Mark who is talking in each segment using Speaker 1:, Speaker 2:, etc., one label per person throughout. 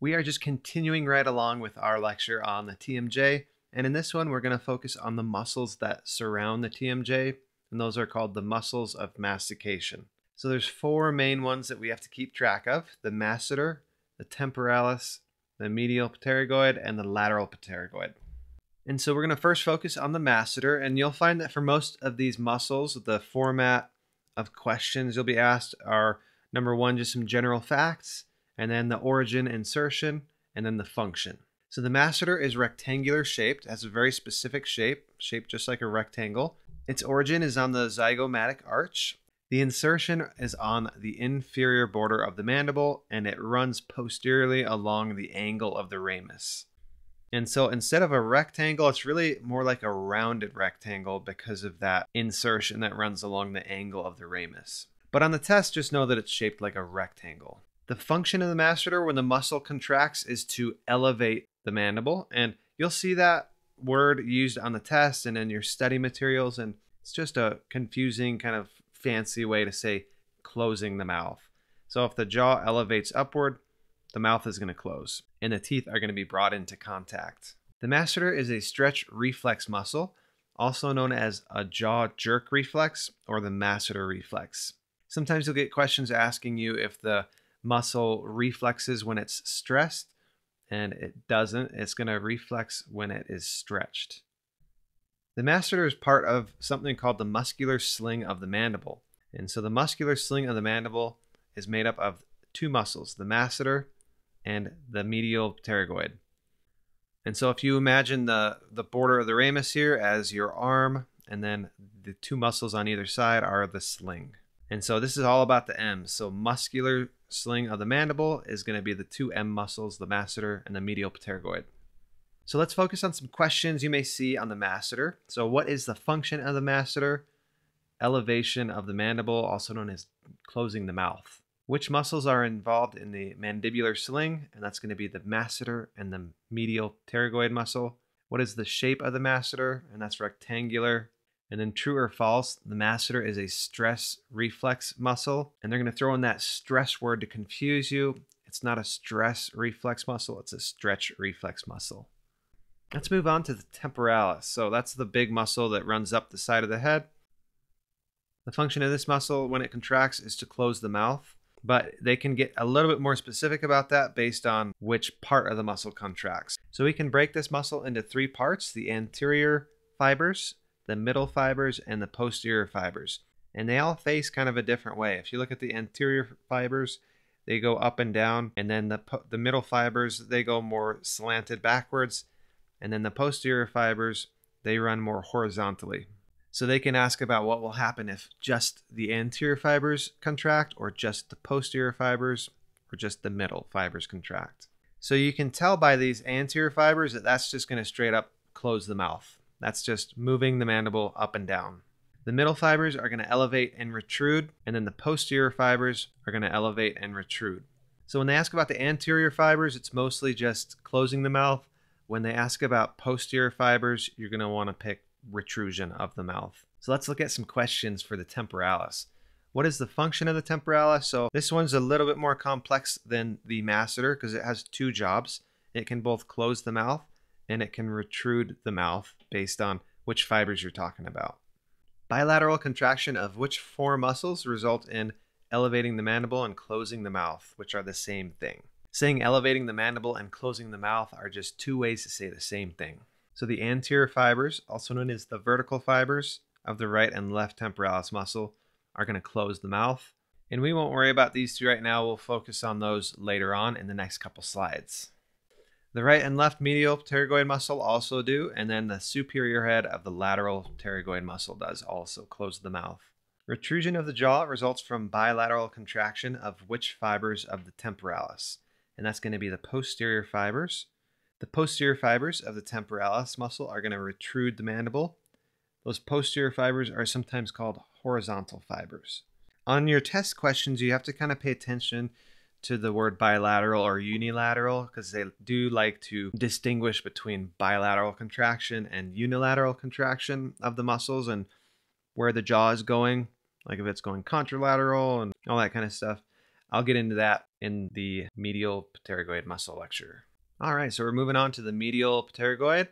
Speaker 1: we are just continuing right along with our lecture on the TMJ. And in this one, we're going to focus on the muscles that surround the TMJ, and those are called the muscles of mastication. So there's four main ones that we have to keep track of, the masseter, the temporalis, the medial pterygoid, and the lateral pterygoid. And so we're going to first focus on the masseter, and you'll find that for most of these muscles, the format of questions you'll be asked are number one, just some general facts, and then the origin insertion, and then the function. So the masseter is rectangular shaped, has a very specific shape, shaped just like a rectangle. Its origin is on the zygomatic arch. The insertion is on the inferior border of the mandible, and it runs posteriorly along the angle of the ramus. And so instead of a rectangle, it's really more like a rounded rectangle because of that insertion that runs along the angle of the ramus. But on the test, just know that it's shaped like a rectangle. The function of the masseter when the muscle contracts is to elevate the mandible. And you'll see that word used on the test and in your study materials. And it's just a confusing kind of fancy way to say closing the mouth. So if the jaw elevates upward, the mouth is going to close and the teeth are going to be brought into contact. The masseter is a stretch reflex muscle, also known as a jaw jerk reflex or the masseter reflex. Sometimes you'll get questions asking you if the muscle reflexes when it's stressed and it doesn't. It's going to reflex when it is stretched. The masseter is part of something called the muscular sling of the mandible. And so the muscular sling of the mandible is made up of two muscles, the masseter and the medial pterygoid. And so if you imagine the, the border of the ramus here as your arm, and then the two muscles on either side are the sling. And so this is all about the M. So muscular sling of the mandible is going to be the two M muscles, the masseter and the medial pterygoid. So let's focus on some questions you may see on the masseter. So what is the function of the masseter? Elevation of the mandible, also known as closing the mouth. Which muscles are involved in the mandibular sling? And that's going to be the masseter and the medial pterygoid muscle. What is the shape of the masseter? And that's rectangular. And then true or false, the masseter is a stress reflex muscle. And they're going to throw in that stress word to confuse you. It's not a stress reflex muscle, it's a stretch reflex muscle. Let's move on to the temporalis. So that's the big muscle that runs up the side of the head. The function of this muscle when it contracts is to close the mouth, but they can get a little bit more specific about that based on which part of the muscle contracts. So we can break this muscle into three parts, the anterior fibers, the middle fibers, and the posterior fibers. And they all face kind of a different way. If you look at the anterior fibers, they go up and down, and then the, the middle fibers, they go more slanted backwards, and then the posterior fibers, they run more horizontally. So they can ask about what will happen if just the anterior fibers contract, or just the posterior fibers, or just the middle fibers contract. So you can tell by these anterior fibers that that's just going to straight up close the mouth. That's just moving the mandible up and down. The middle fibers are going to elevate and retrude, and then the posterior fibers are going to elevate and retrude. So when they ask about the anterior fibers, it's mostly just closing the mouth. When they ask about posterior fibers, you're going to want to pick retrusion of the mouth. So let's look at some questions for the temporalis. What is the function of the temporalis? So this one's a little bit more complex than the masseter because it has two jobs. It can both close the mouth and it can retrude the mouth based on which fibers you're talking about. Bilateral contraction of which four muscles result in elevating the mandible and closing the mouth, which are the same thing. Saying elevating the mandible and closing the mouth are just two ways to say the same thing. So the anterior fibers, also known as the vertical fibers of the right and left temporalis muscle, are going to close the mouth. And we won't worry about these two right now. We'll focus on those later on in the next couple slides. The right and left medial pterygoid muscle also do, and then the superior head of the lateral pterygoid muscle does also close the mouth. Retrusion of the jaw results from bilateral contraction of which fibers of the temporalis? And that's going to be the posterior fibers. The posterior fibers of the temporalis muscle are going to retrude the mandible. Those posterior fibers are sometimes called horizontal fibers. On your test questions, you have to kind of pay attention to the word bilateral or unilateral because they do like to distinguish between bilateral contraction and unilateral contraction of the muscles and where the jaw is going, like if it's going contralateral and all that kind of stuff. I'll get into that in the medial pterygoid muscle lecture. All right, so we're moving on to the medial pterygoid.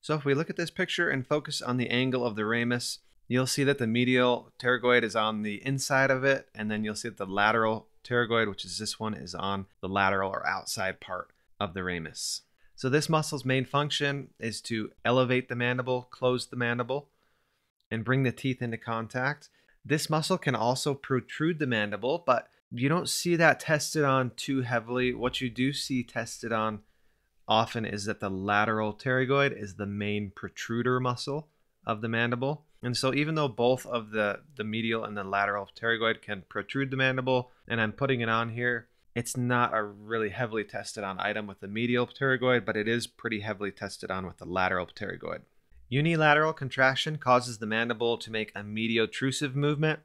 Speaker 1: So if we look at this picture and focus on the angle of the ramus, you'll see that the medial pterygoid is on the inside of it, and then you'll see that the lateral pterygoid, which is this one, is on the lateral or outside part of the ramus. So this muscle's main function is to elevate the mandible, close the mandible, and bring the teeth into contact. This muscle can also protrude the mandible, but you don't see that tested on too heavily. What you do see tested on often is that the lateral pterygoid is the main protruder muscle of the mandible. And so even though both of the, the medial and the lateral pterygoid can protrude the mandible, and I'm putting it on here, it's not a really heavily tested on item with the medial pterygoid, but it is pretty heavily tested on with the lateral pterygoid. Unilateral contraction causes the mandible to make a mediotrusive movement,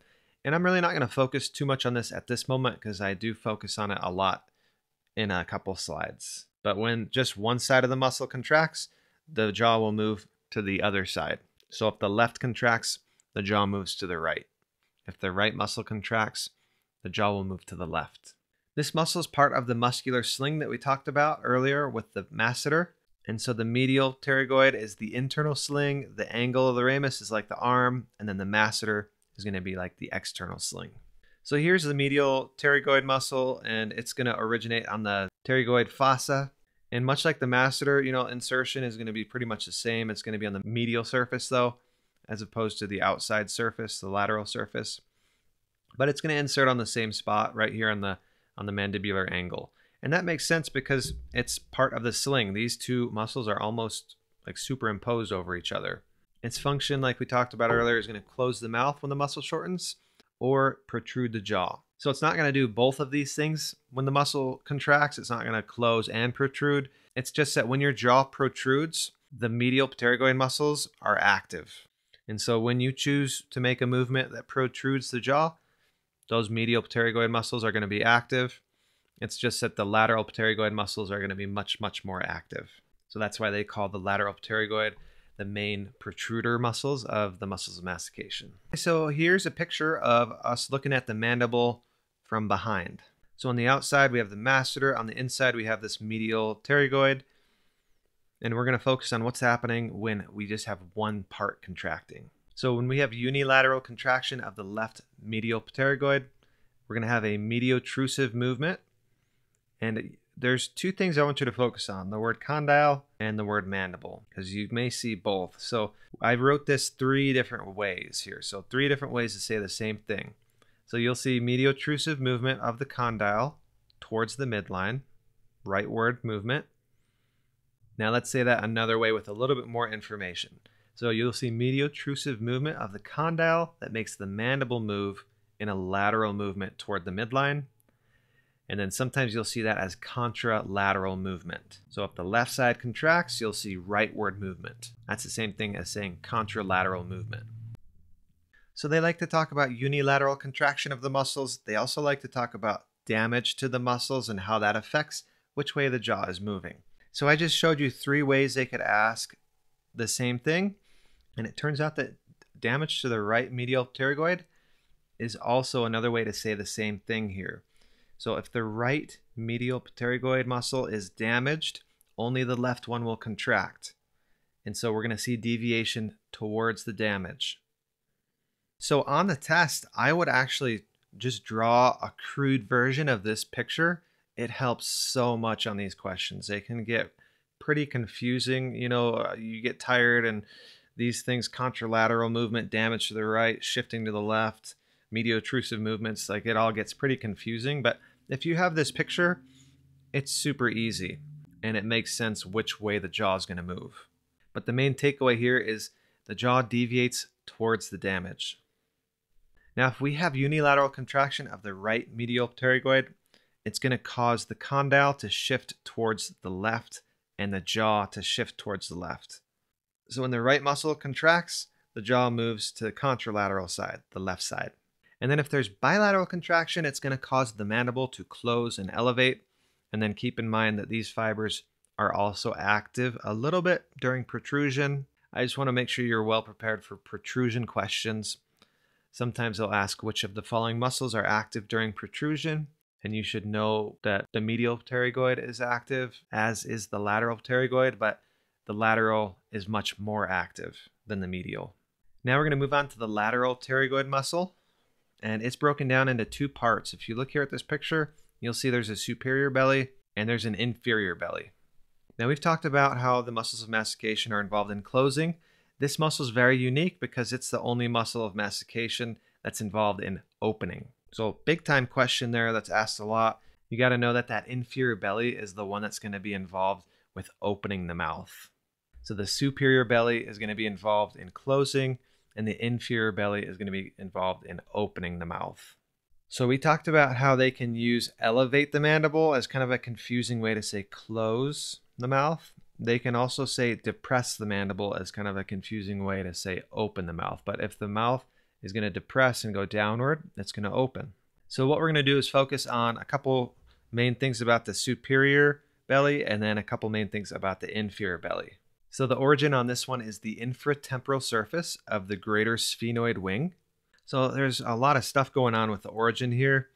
Speaker 1: and I'm really not going to focus too much on this at this moment because I do focus on it a lot in a couple slides. But when just one side of the muscle contracts, the jaw will move to the other side. So if the left contracts, the jaw moves to the right. If the right muscle contracts, the jaw will move to the left. This muscle is part of the muscular sling that we talked about earlier with the masseter. And so the medial pterygoid is the internal sling, the angle of the ramus is like the arm, and then the masseter is going to be like the external sling. So here's the medial pterygoid muscle, and it's going to originate on the pterygoid fossa, and much like the masseter, you know, insertion is going to be pretty much the same. It's going to be on the medial surface though, as opposed to the outside surface, the lateral surface. But it's going to insert on the same spot right here on the on the mandibular angle. And that makes sense because it's part of the sling. These two muscles are almost like superimposed over each other. Its function, like we talked about earlier, is going to close the mouth when the muscle shortens or protrude the jaw. So it's not going to do both of these things when the muscle contracts. It's not going to close and protrude. It's just that when your jaw protrudes, the medial pterygoid muscles are active. And so when you choose to make a movement that protrudes the jaw, those medial pterygoid muscles are going to be active. It's just that the lateral pterygoid muscles are going to be much, much more active. So that's why they call the lateral pterygoid the main protruder muscles of the muscles of mastication. So here's a picture of us looking at the mandible from behind. So on the outside, we have the masseter. On the inside, we have this medial pterygoid. And we're going to focus on what's happening when we just have one part contracting. So when we have unilateral contraction of the left medial pterygoid, we're going to have a mediotrusive movement. And there's two things I want you to focus on, the word condyle and the word mandible, because you may see both. So I wrote this three different ways here. So three different ways to say the same thing. So you'll see mediotrusive movement of the condyle towards the midline, rightward movement. Now let's say that another way with a little bit more information. So you'll see mediotrusive movement of the condyle that makes the mandible move in a lateral movement toward the midline. And then sometimes you'll see that as contralateral movement. So if the left side contracts, you'll see rightward movement. That's the same thing as saying contralateral movement. So they like to talk about unilateral contraction of the muscles. They also like to talk about damage to the muscles and how that affects which way the jaw is moving. So I just showed you three ways they could ask the same thing. And it turns out that damage to the right medial pterygoid is also another way to say the same thing here. So if the right medial pterygoid muscle is damaged, only the left one will contract. And so we're going to see deviation towards the damage. So on the test, I would actually just draw a crude version of this picture. It helps so much on these questions. They can get pretty confusing. You know, uh, you get tired and these things, contralateral movement, damage to the right, shifting to the left, mediotrusive movements, like it all gets pretty confusing. But if you have this picture, it's super easy and it makes sense which way the jaw is going to move. But the main takeaway here is the jaw deviates towards the damage. Now, if we have unilateral contraction of the right medial pterygoid, it's going to cause the condyle to shift towards the left and the jaw to shift towards the left. So when the right muscle contracts, the jaw moves to the contralateral side, the left side. And then if there's bilateral contraction, it's going to cause the mandible to close and elevate. And then keep in mind that these fibers are also active a little bit during protrusion. I just want to make sure you're well prepared for protrusion questions. Sometimes they'll ask which of the following muscles are active during protrusion, and you should know that the medial pterygoid is active, as is the lateral pterygoid, but the lateral is much more active than the medial. Now we're going to move on to the lateral pterygoid muscle, and it's broken down into two parts. If you look here at this picture, you'll see there's a superior belly and there's an inferior belly. Now we've talked about how the muscles of mastication are involved in closing, this muscle is very unique because it's the only muscle of mastication that's involved in opening. So big time question there that's asked a lot. You got to know that that inferior belly is the one that's going to be involved with opening the mouth. So the superior belly is going to be involved in closing and the inferior belly is going to be involved in opening the mouth. So we talked about how they can use elevate the mandible as kind of a confusing way to say close the mouth they can also say depress the mandible as kind of a confusing way to say open the mouth. But if the mouth is going to depress and go downward, it's going to open. So what we're going to do is focus on a couple main things about the superior belly and then a couple main things about the inferior belly. So the origin on this one is the infratemporal surface of the greater sphenoid wing. So there's a lot of stuff going on with the origin here.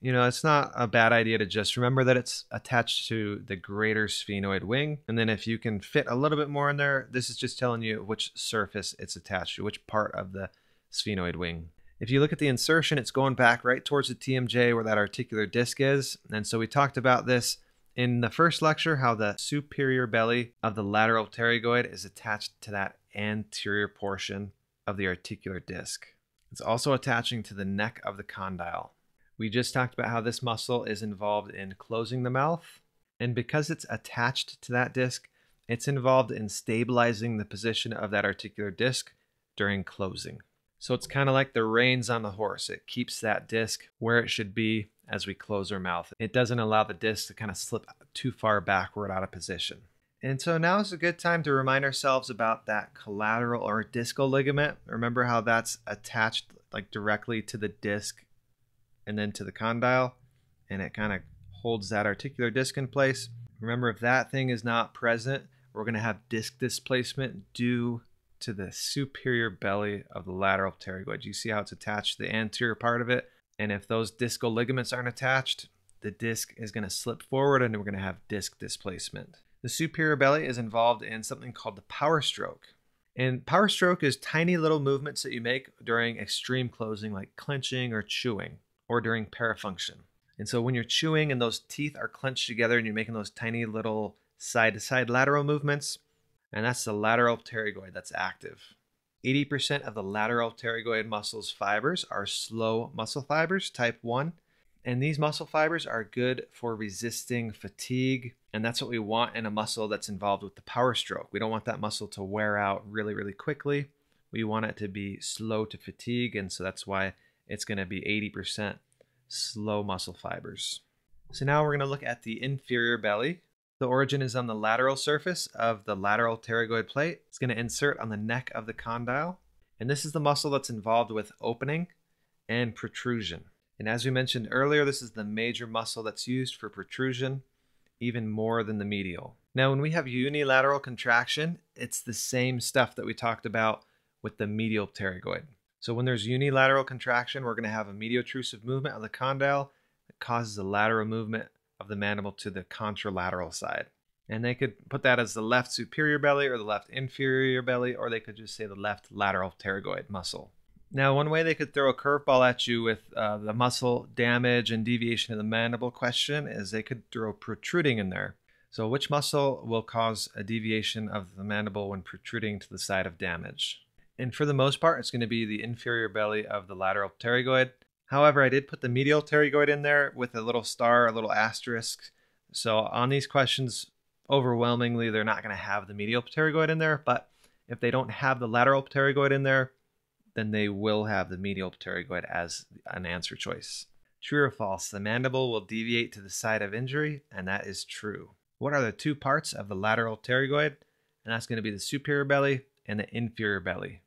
Speaker 1: You know, it's not a bad idea to just remember that it's attached to the greater sphenoid wing. And then if you can fit a little bit more in there, this is just telling you which surface it's attached to, which part of the sphenoid wing. If you look at the insertion, it's going back right towards the TMJ where that articular disc is. And so we talked about this in the first lecture, how the superior belly of the lateral pterygoid is attached to that anterior portion of the articular disc. It's also attaching to the neck of the condyle. We just talked about how this muscle is involved in closing the mouth. And because it's attached to that disc, it's involved in stabilizing the position of that articular disc during closing. So it's kind of like the reins on the horse. It keeps that disc where it should be as we close our mouth. It doesn't allow the disc to kind of slip too far backward out of position. And so now is a good time to remind ourselves about that collateral or discal ligament. Remember how that's attached like directly to the disc and then to the condyle and it kind of holds that articular disc in place. Remember, if that thing is not present, we're going to have disc displacement due to the superior belly of the lateral pterygoid. You see how it's attached to the anterior part of it? And if those discal ligaments aren't attached, the disc is going to slip forward and we're going to have disc displacement. The superior belly is involved in something called the power stroke. And power stroke is tiny little movements that you make during extreme closing, like clenching or chewing or during parafunction. And so when you're chewing and those teeth are clenched together and you're making those tiny little side to side lateral movements, and that's the lateral pterygoid that's active. 80% of the lateral pterygoid muscle's fibers are slow muscle fibers, type 1. And these muscle fibers are good for resisting fatigue. And that's what we want in a muscle that's involved with the power stroke. We don't want that muscle to wear out really, really quickly. We want it to be slow to fatigue. And so that's why it's going to be 80% slow muscle fibers. So now we're going to look at the inferior belly. The origin is on the lateral surface of the lateral pterygoid plate. It's going to insert on the neck of the condyle. And this is the muscle that's involved with opening and protrusion. And as we mentioned earlier, this is the major muscle that's used for protrusion, even more than the medial. Now, when we have unilateral contraction, it's the same stuff that we talked about with the medial pterygoid. So when there's unilateral contraction, we're going to have a mediotrusive movement of the condyle that causes a lateral movement of the mandible to the contralateral side. And they could put that as the left superior belly or the left inferior belly, or they could just say the left lateral pterygoid muscle. Now, one way they could throw a curveball at you with uh, the muscle damage and deviation of the mandible question is they could throw protruding in there. So, which muscle will cause a deviation of the mandible when protruding to the side of damage? and for the most part, it's going to be the inferior belly of the lateral pterygoid. However, I did put the medial pterygoid in there with a little star, a little asterisk. So on these questions, overwhelmingly, they're not going to have the medial pterygoid in there. But if they don't have the lateral pterygoid in there, then they will have the medial pterygoid as an answer choice. True or false, the mandible will deviate to the side of injury, and that is true. What are the two parts of the lateral pterygoid? And that's going to be the superior belly and the inferior belly.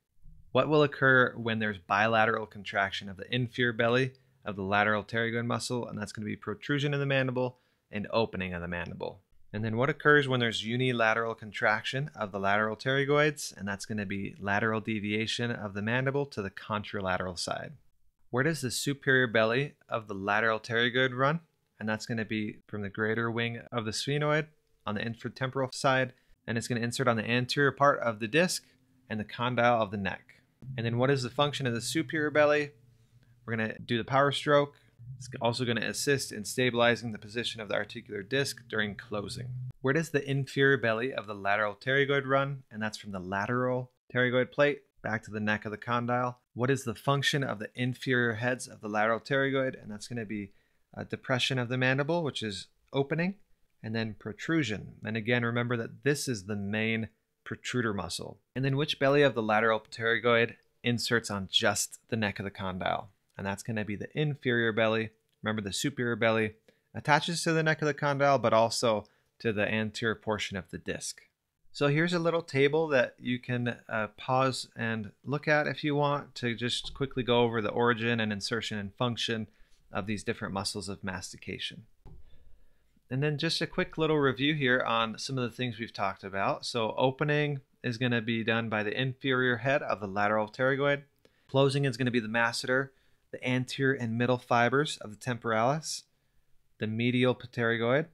Speaker 1: What will occur when there's bilateral contraction of the inferior belly of the lateral pterygoid muscle, and that's going to be protrusion of the mandible and opening of the mandible. And then what occurs when there's unilateral contraction of the lateral pterygoids, and that's going to be lateral deviation of the mandible to the contralateral side. Where does the superior belly of the lateral pterygoid run? And that's going to be from the greater wing of the sphenoid on the infratemporal side, and it's going to insert on the anterior part of the disc and the condyle of the neck. And then what is the function of the superior belly? We're going to do the power stroke. It's also going to assist in stabilizing the position of the articular disc during closing. Where does the inferior belly of the lateral pterygoid run? And that's from the lateral pterygoid plate back to the neck of the condyle. What is the function of the inferior heads of the lateral pterygoid? And that's going to be depression of the mandible, which is opening, and then protrusion. And again, remember that this is the main protruder muscle, and then which belly of the lateral pterygoid inserts on just the neck of the condyle. And that's going to be the inferior belly. Remember, the superior belly attaches to the neck of the condyle, but also to the anterior portion of the disc. So here's a little table that you can uh, pause and look at if you want to just quickly go over the origin and insertion and function of these different muscles of mastication. And then just a quick little review here on some of the things we've talked about. So opening is going to be done by the inferior head of the lateral pterygoid. Closing is going to be the masseter, the anterior and middle fibers of the temporalis, the medial pterygoid,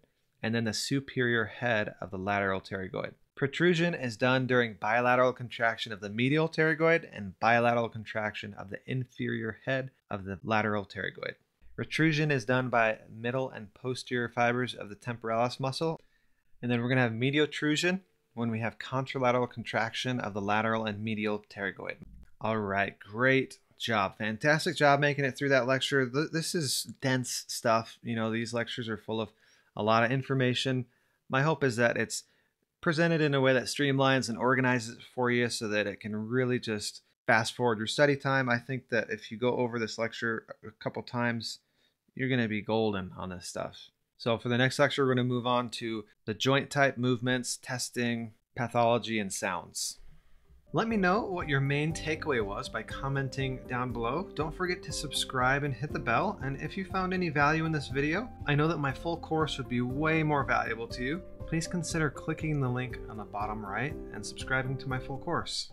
Speaker 1: and then the superior head of the lateral pterygoid. Protrusion is done during bilateral contraction of the medial pterygoid and bilateral contraction of the inferior head of the lateral pterygoid. Retrusion is done by middle and posterior fibers of the temporalis muscle. And then we're going to have mediotrusion when we have contralateral contraction of the lateral and medial pterygoid. All right, great job. Fantastic job making it through that lecture. This is dense stuff. You know, these lectures are full of a lot of information. My hope is that it's presented in a way that streamlines and organizes it for you so that it can really just fast forward your study time. I think that if you go over this lecture a couple times, you're going to be golden on this stuff. So for the next lecture, we're going to move on to the joint type movements, testing, pathology, and sounds. Let me know what your main takeaway was by commenting down below. Don't forget to subscribe and hit the bell. And if you found any value in this video, I know that my full course would be way more valuable to you. Please consider clicking the link on the bottom right and subscribing to my full course.